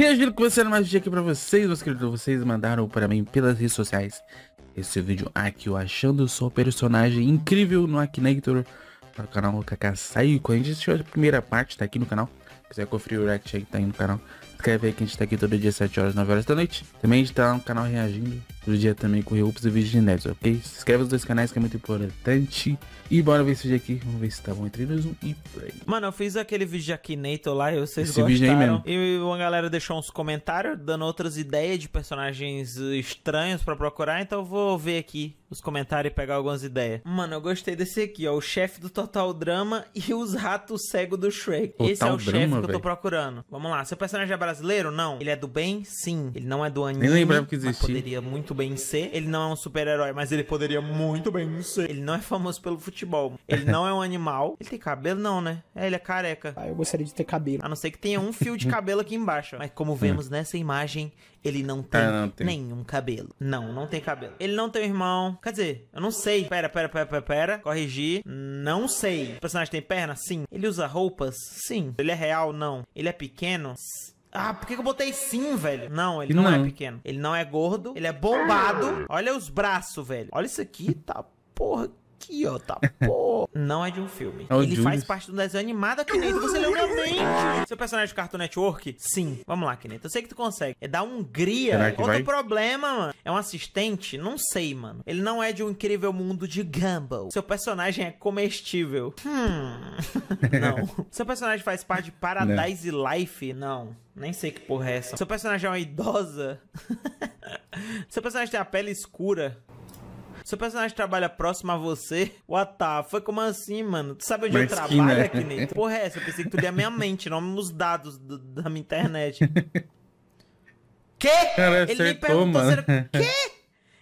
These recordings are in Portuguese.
Reagindo com você mais um dia aqui pra vocês, meus queridos, vocês mandaram para mim pelas redes sociais esse vídeo aqui, eu achando sua personagem incrível no Akinator tá para o canal KK Saiko. A gente assistiu é a primeira parte, tá aqui no canal, se quiser conferir o react aí, tá aí no canal, inscreve aí que a gente tá aqui todo dia 7 horas, 9 horas da noite. Também a gente tá no canal Reagindo, todo dia também com Reups e vídeos de inéditos, ok? Se inscreve nos dois canais que é muito importante. E bora ver esse vídeo aqui, vamos ver se tá bom entre nós um e play. Mano, eu fiz aquele vídeo de Akinator lá, eu vocês esse gostaram. Vídeo aí mesmo. E uma galera deixou uns comentários dando outras ideias de personagens estranhos pra procurar, então eu vou ver aqui os comentários e pegar algumas ideias. Mano, eu gostei desse aqui, ó. O chefe do Total Drama e os ratos cegos do Shrek. Total Esse é o chefe que eu tô véio. procurando. Vamos lá, seu personagem é brasileiro? Não. Ele é do bem? Sim. Ele não é do anime. Nem lembrava que existia. Poderia muito bem ser. Ele não é um super-herói, mas ele poderia muito bem ser. Ele não é famoso pelo futebol. Ele não é um animal. Ele tem cabelo? Não, né? É, ele é careca. Ah, eu gostaria de ter cabelo. A não ser que tenha um fio de cabelo aqui embaixo. Mas como vemos é. nessa imagem, ele não tem, ah, não tem, nenhum cabelo. Não, não tem cabelo. Ele não tem um irmão. Quer dizer, eu não sei. Pera, pera, pera, pera, pera. Corrigir. Não sei. O personagem tem perna? Sim. Ele usa roupas? Sim. Ele é real? Não. Ele é pequeno? Ah, por que eu botei sim, velho? Não, ele não, não é pequeno. Ele não é gordo, ele é bombado. Ah. Olha os braços, velho. Olha isso aqui, tá porra aqui, ó, tá pô. Não é de um filme. É Ele Julius. faz parte do desenho animado, Kineto. Você leu minha mente. Seu personagem de Cartoon Network? Sim. Vamos lá, Kineto. Eu sei que tu consegue. É da Hungria. Outro vai? problema, mano. É um assistente? Não sei, mano. Ele não é de um incrível mundo de Gumball. Seu personagem é comestível. Hum. não. Seu personagem faz parte de Paradise não. Life? Não. Nem sei que porra é essa. Seu personagem é uma idosa? Seu personagem tem a pele escura? Seu personagem trabalha próximo a você? What the? Foi como assim, mano? Tu sabe onde Mas eu trabalho, né? aqui, Ney? Porra, é essa? Eu pensei que tu lia é minha mente, não os é dados do, da minha internet. Quê? Cara, Ele acertou, nem perguntou mano. se era... Quê?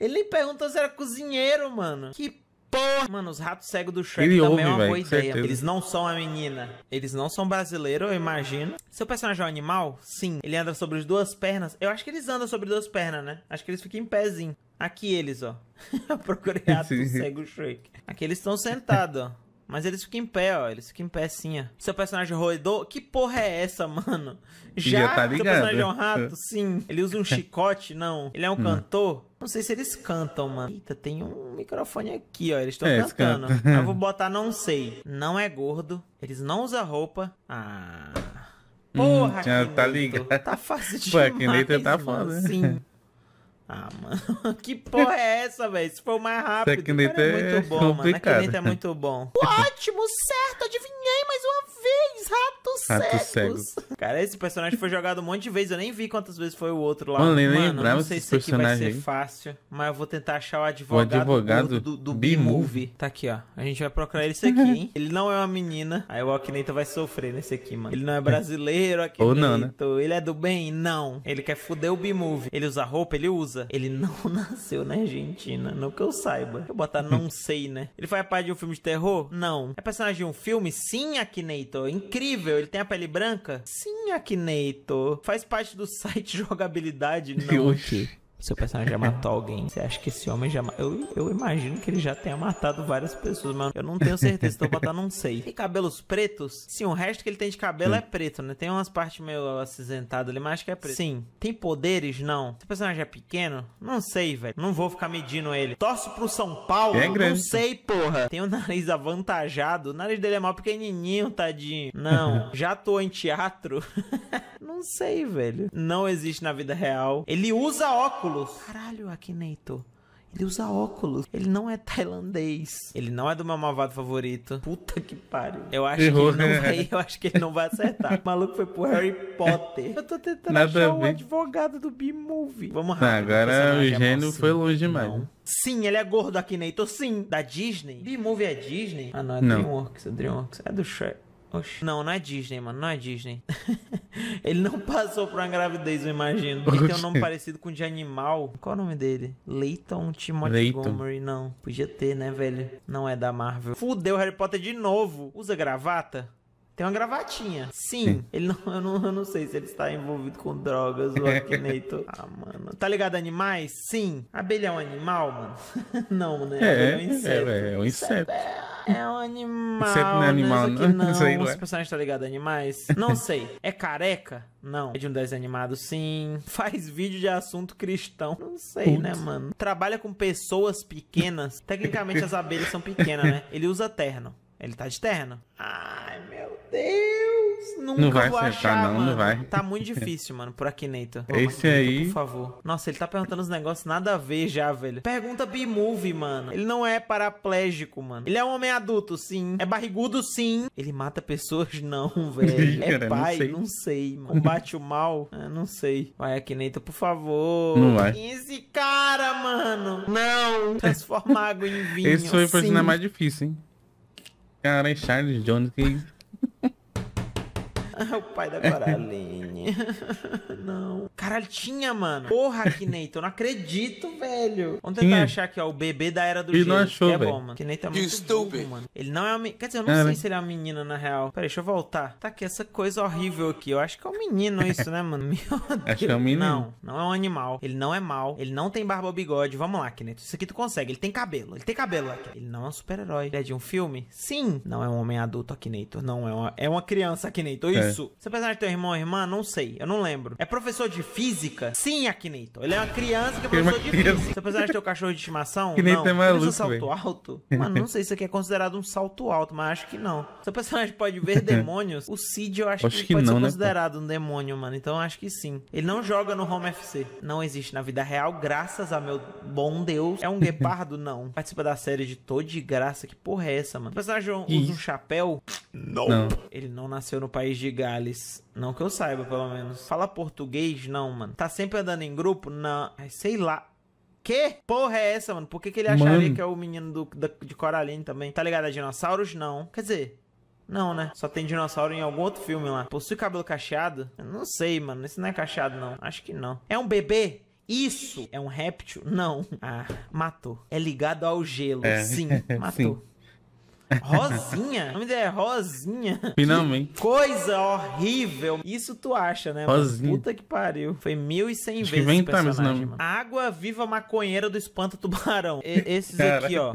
Ele nem perguntou se era cozinheiro, mano. Que porra! Mano, os ratos cegos do Shrek Ele também ouve, é uma véio, boa ideia. Certeza. Eles não são a menina. Eles não são brasileiros, eu imagino. Seu personagem é um animal? Sim. Ele anda sobre as duas pernas. Eu acho que eles andam sobre duas pernas, né? Acho que eles ficam em pezinho. Aqui eles, ó. Procurei do cego Shrek. Aqui eles estão sentados, ó. Mas eles ficam em pé, ó. Eles ficam em pé assim, ó. Seu personagem roedor? Que porra é essa, mano? Já, Já tá ligado. Seu personagem é um rato? Sim. Ele usa um chicote? Não. Ele é um hum. cantor? Não sei se eles cantam, mano. Eita, tem um microfone aqui, ó. Eles estão é, cantando. Eu vou botar não sei. Não é gordo. Eles não usam roupa. Ah... Hum, porra, hum, Tá ligado. Tá fácil de Pô, Akinator tá mano. né? Sim. Ah, mano, que porra é essa, velho? Se foi o mais rápido. Tecneta é muito é bom, é mano. Tecneta é muito bom. Ótimo, certo, adivinhei mais uma seis ratos Rato cegos. Cara, esse personagem foi jogado um monte de vezes. Eu nem vi quantas vezes foi o outro lá. Mano, nem Mano, lembrava não sei se aqui vai ser fácil, mas eu vou tentar achar o advogado, o advogado do, do B-Movie. Tá aqui, ó. A gente vai procurar ele aqui, hein? Ele não é uma menina. Aí o Akinator vai sofrer nesse aqui, mano. Ele não é brasileiro, Akinator. Ou não, né? Ele é do bem? Não. Ele quer fuder o B-Movie. Ele usa roupa? Ele usa. Ele não nasceu na Argentina, não que eu saiba. Eu botar não sei, né? Ele faz parte de um filme de terror? Não. É personagem de um filme? Sim, Akinator. Akinator. Incrível, ele tem a pele branca? Sim, Akinator. Faz parte do site jogabilidade, não seu personagem já matou alguém, você acha que esse homem já. Eu, eu imagino que ele já tenha matado várias pessoas, mas eu não tenho certeza, então botar não sei. Tem cabelos pretos? Sim, o resto que ele tem de cabelo é preto, né? Tem umas partes meio acinzentadas ali, mas acho que é preto. Sim. Tem poderes? Não. Seu personagem é pequeno? Não sei, velho. Não vou ficar medindo ele. Torço pro São Paulo? É grande. Não sei, porra. Tem o um nariz avantajado. O nariz dele é mal pequenininho, é tadinho. Não. já tô em teatro? não sei, velho. Não existe na vida real. Ele usa óculos óculos. Caralho, Akinator. Ele usa óculos. Ele não é tailandês. Ele não é do meu malvado favorito. Puta que pariu. Eu acho, Errou, que, ele não vai, eu acho que ele não vai acertar. o maluco foi pro Harry Potter. Eu tô tentando Nada achar o um advogado do B-Movie. Vamos rápido. Não, agora o é gênio é foi longe demais. Não. Sim, ele é gordo aqui, Neito. Sim, da Disney. B-Movie é Disney? Ah, não, é não. Dreamworks. É Dreamworks. É do Shrek. Oxi. Não, não é Disney, mano. Não é Disney. ele não passou por uma gravidez, eu imagino. Ele tem um nome parecido com de animal. Qual é o nome dele? Leighton Timothy Leighton. Montgomery. Não. Podia ter, né, velho? Não é da Marvel. Fudeu Harry Potter de novo. Usa gravata? Tem uma gravatinha. Sim. Sim. Ele não eu, não, eu, não, sei se ele está envolvido com drogas ou Akinator. Né, ah, mano. Tá ligado a animais? Sim. Abelha é um animal, mano? não, né? É, é um é, inseto. É, é um inseto. É, é... É um animal. Você não é né? animal, não. não. não sei, Os personagens estão tá ligados a animais? Não sei. É careca? Não. É de um desenho animado, sim. Faz vídeo de assunto cristão. Não sei, né, Putz. né, mano? Trabalha com pessoas pequenas. Tecnicamente as abelhas são pequenas, né? Ele usa terno. Ele tá de terno. Ai, meu Deus nunca não vai vou acertar, achar, não, mano. Não vai. Tá muito difícil, mano, por aqui, Neito Esse aí. Por favor. Nossa, ele tá perguntando uns negócios nada a ver já, velho. Pergunta b move mano. Ele não é paraplégico, mano. Ele é um homem adulto, sim. É barrigudo, sim. Ele mata pessoas, não, velho. É pai, não sei. não sei, mano. Combate o mal, é, não sei. Vai aqui, Neito por favor. Não vai. Esse cara, mano. Não. Transforma água em vinho. Esse foi o personagem mais difícil, hein? Cara, Charles Jones que. o pai da Coraline. não. Caralho, tinha, mano. Porra, Kineito, eu não acredito, velho. Vamos tentar Sim. achar aqui, ó, é o bebê da Era do Ele Gelo. Não achou, que é véio. bom, mano. Kineito tá é muito burro, mano. Ele não é um. Quer dizer, eu não é, sei né? se ele é uma menina, na real. Peraí, deixa eu voltar. Tá aqui essa coisa horrível aqui. Eu acho que é um menino isso, né, mano? Meu Deus. Acho que é um menino. Não, não é um animal. Ele não é mal. Ele não tem barba ou bigode. Vamos lá, Kineito. Isso aqui tu consegue. Ele tem cabelo. Ele tem cabelo aqui. Ele não é um super-herói. Ele é de um filme? Sim. Não é um homem adulto, Akinator. Não é uma... É uma criança, Akinator. Isso. É isso. Você apesar de ter um irmão ou irmã, não sei, eu não lembro. É professor de física? Sim, Akinator. Ele é uma criança que é, é professor de física. Você apesar de ter um cachorro de estimação? Akinator não. é maluco, Ele salto véio. alto? Mano, não sei se isso aqui é considerado um salto alto, mas acho que não. Seu personagem pode ver demônios. O Cid eu acho, acho que, que, pode não, ser né, considerado né, um demônio, mano. Então acho que sim. Ele não joga no Home FC. Não existe na vida real, graças a meu bom Deus. É um guepardo? não. Participa da série de Tô de Graça. Que porra é essa, mano? O personagem usa um chapéu? Não. não. Ele não nasceu no país de Gales. Não que eu saiba, pelo menos. Fala português, não, mano. Tá sempre andando em grupo? Não. Ai, sei lá. Que porra é essa, mano? Por que, que ele acharia mano. que é o menino do, da, de Coraline também? Tá ligado a é dinossauros? Não. Quer dizer, não, né? Só tem dinossauro em algum outro filme lá. Possui cabelo cacheado? Eu não sei, mano. Esse não é cacheado, não. Acho que não. É um bebê? Isso! É um réptil? Não. Ah, matou. É ligado ao gelo. É. Sim, matou. Sim. Rosinha? o nome dela é Rosinha. Finalmente. Que coisa horrível. Isso tu acha, né? Rosinha. Puta que pariu. Foi mil e cem vezes esse tá né, personagem. Mano. Água viva maconheira do espanta tubarão. E esses Cara. aqui, ó.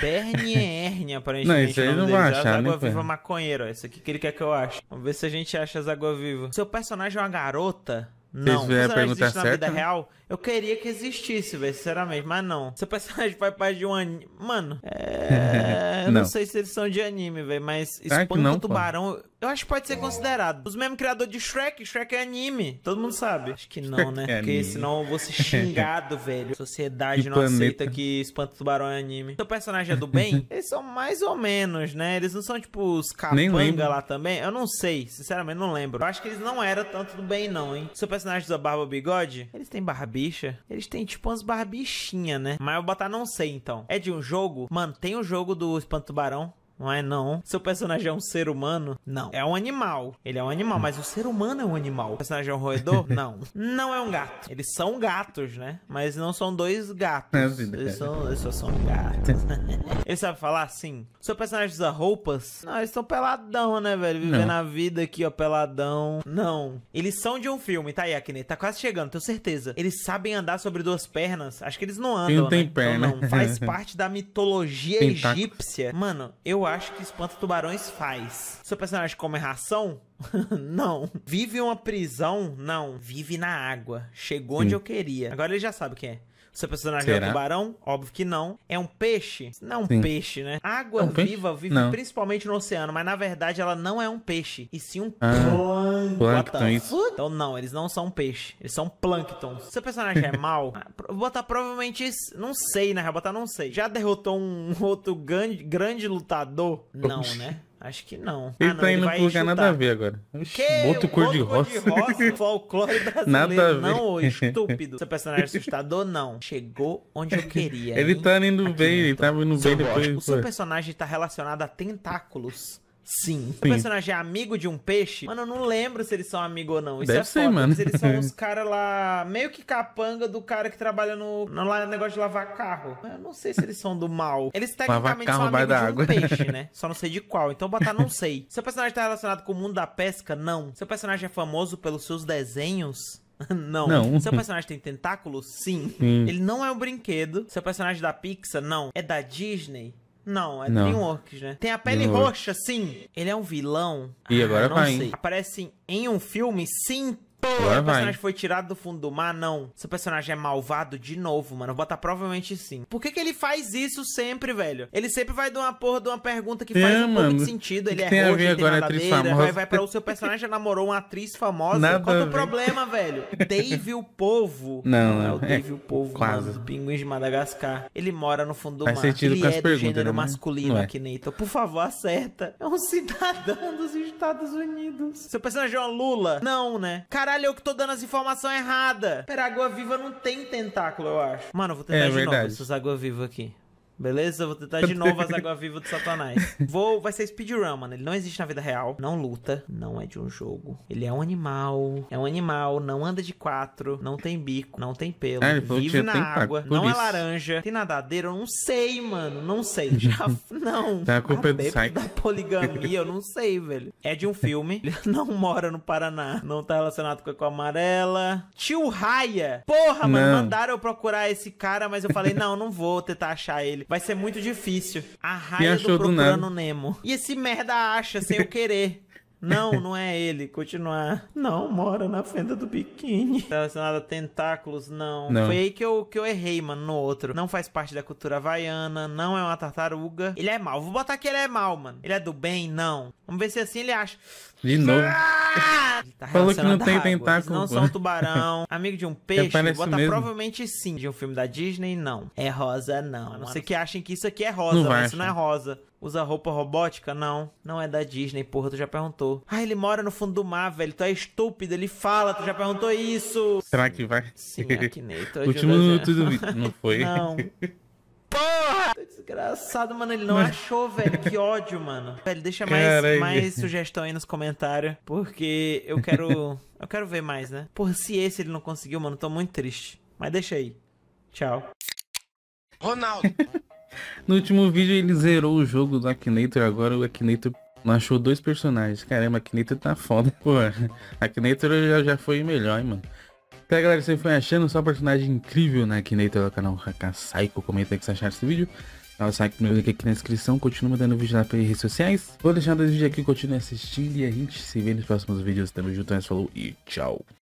Bernie Hernia, aparentemente. Não, isso aí não vai achar, né? Água-viva maconheiro. Isso aqui que ele quer que eu ache. Vamos ver se a gente acha as água-viva. Seu personagem é uma garota não, se perguntar existe na vida real? Eu queria que existisse, velho, sinceramente, mas não. Seu personagem faz parte de um anime. Mano, é. não. Eu não sei se eles são de anime, velho, mas ah, Espanto do Tubarão. Pô. Eu acho que pode ser considerado. Os mesmos criadores de Shrek, Shrek é anime. Todo mundo sabe. Acho que não, né? É Porque senão eu vou ser xingado, velho. Sociedade que não planeta. aceita que Espanto Tubarão é anime. Seu personagem é do bem? eles são mais ou menos, né? Eles não são tipo os capanga lá também? Eu não sei, sinceramente, não lembro. Eu acho que eles não eram tanto do bem, não, hein? Seu personagem personagens da barba bigode, eles têm barbicha. Eles têm tipo umas barbichinhas, né? Mas eu vou botar não sei então. É de um jogo? Mano, tem o um jogo do Espanto Tubarão. Não é não. Seu personagem é um ser humano? Não. É um animal. Ele é um animal, mas o ser humano é um animal. O personagem é um roedor? não. Não é um gato. Eles são gatos, né? Mas não são dois gatos. É vida, eles, são, eles só são gatos. ele sabe falar assim? Seu personagem usa roupas? Não, eles estão peladão, né, velho? Vivendo a vida aqui, ó, peladão. Não. Eles são de um filme, tá aí, Akine. Tá quase chegando, tenho certeza. Eles sabem andar sobre duas pernas. Acho que eles não andam, não tem né? Então, perna. Então, não. Faz parte da mitologia egípcia. Mano, eu eu acho que Espanta Tubarões faz. Seu personagem come ração? não. Vive uma prisão? Não. Vive na água. Chegou onde hum. eu queria. Agora ele já sabe o que é. Seu personagem é Será? é um tubarão? Óbvio que não. É um peixe? Não é um sim. peixe, né? Água é um viva vive não. principalmente no oceano, mas na verdade ela não é um peixe, e sim um ah, plâncton. Então não, eles não são um peixe, eles são plânctons. Seu personagem é mal? Ah, vou botar provavelmente, não sei, né? Vou botar não sei. Já derrotou um outro grande, grande lutador? Não, né? Acho que não. Ah, ele ah, não, tá indo ele pro lugar nada a ver agora. Oxi, que? Boto cor de rosa. Cor de rosa folclore brasileiro. Nada a ver. Não, estúpido. Seu personagem assustador, não. Chegou onde eu queria. Ele hein? tá indo Aqui bem, ele tá indo bem depois. O seu personagem tá relacionado a tentáculos. Sim. Sim. O personagem é amigo de um peixe? Mano, eu não lembro se eles são amigos ou não. Isso Deve é ser, foda, mano. Eles são uns caras lá, meio que capanga do cara que trabalha no, no, no negócio de lavar carro. Eu não sei se eles são do mal. Eles tecnicamente carro, são amigos de um água. peixe, né? Só não sei de qual. Então botar não sei. Seu personagem tá relacionado com o mundo da pesca? Não. Seu personagem é famoso pelos seus desenhos? não. não. Seu personagem tem tentáculos? Sim. Sim. Ele não é um brinquedo. Seu personagem da Pixar? Não. É da Disney? Não, é não. DreamWorks, né? Tem a pele roxa, sim. Ele é um vilão. E agora ah, vai. Sei. Aparece em um filme, sim, Pô, o personagem vai. foi tirado do fundo do mar? Não. Seu personagem é malvado de novo, mano. Bota provavelmente sim. Por que, que ele faz isso sempre, velho? Ele sempre vai de uma porra de uma pergunta que é, faz um mano. pouco de sentido. Ele que é tem roxo, a agora tem atriz famosa. Vai, vai pra o seu personagem namorou uma atriz famosa. Nada Qual é o problema, velho? Dave o Povo. Não, não. É o é Dave é, o Povo, quase. mano. Pinguim de Madagascar. Ele mora no fundo do faz mar. Sentido ele com é as do perguntas, gênero né? masculino é. aqui, Neito. Por favor, acerta. É um cidadão dos Estados Unidos. Seu personagem é uma Lula? Não, né? Caralho Caralho, eu que tô dando as informações erradas. Pera, água viva não tem tentáculo, eu acho. Mano, eu vou tentar é, de verdade. novo essas água viva aqui. Beleza? Vou tentar de novo as águas vivas do Satanás. Vou, vai ser speedrun, mano. Ele não existe na vida real. Não luta. Não é de um jogo. Ele é um animal. É um animal. Não anda de quatro. Não tem bico. Não tem pelo. É, vive na água. Não é isso. é laranja. Tem nadadeira. Eu não sei, mano. Não sei. Já. não. Tá a culpa do da poligamia. Eu não sei, velho. É de um filme. Ele não mora no Paraná. Não tá relacionado com a cor amarela. Tio Raia. Porra, mano. Mandaram eu procurar esse cara, mas eu falei, não, não vou tentar achar ele. Vai ser muito difícil. A raia do Procurando Nemo. E esse merda acha sem eu querer. Não, não é ele. Continuar. Não, mora na fenda do biquíni. Relacionado a tentáculos, não. não. Foi aí que eu, que eu errei, mano, no outro. Não faz parte da cultura havaiana, não é uma tartaruga. Ele é mal. Vou botar que ele é mal, mano. Ele é do bem? Não. Vamos ver se assim ele acha. De novo. Ah! Tá Falou que não tem tentáculo. Eles não são tubarão. Amigo de um peixe? Bota mesmo. provavelmente sim. De um filme da Disney, não. É rosa, não. A não ser que achem que isso aqui é rosa, não mas isso não é rosa usa roupa robótica? Não, não é da Disney, porra, tu já perguntou. Ah, ele mora no fundo do mar, velho, tu é estúpido, ele fala, tu já perguntou isso. Será que vai? Sim, Último minuto do vídeo, não foi? Não. Porra! Desgraçado, mano, ele não Mas... achou, velho. Que ódio, mano. Velho, deixa mais, mais sugestão aí nos comentários, porque eu quero eu quero ver mais, né? Porra, se esse ele não conseguiu, mano, tô muito triste. Mas deixa aí. Tchau. Ronaldo. No último vídeo ele zerou o jogo do Akinator, agora o Akinator achou dois personagens. Caramba, Akinator tá foda, pô. Akinator já, já foi melhor, hein, mano. Tá, galera, você foi achando só personagem incrível na Akinator do canal Saiko? Comenta aí que você acharam desse vídeo. Dá o like no link aqui na descrição. Continua mandando vídeo lá pelas redes sociais. Vou deixar dois vídeos aqui, continue assistindo e a gente se vê nos próximos vídeos. Tamo junto, é falou e tchau.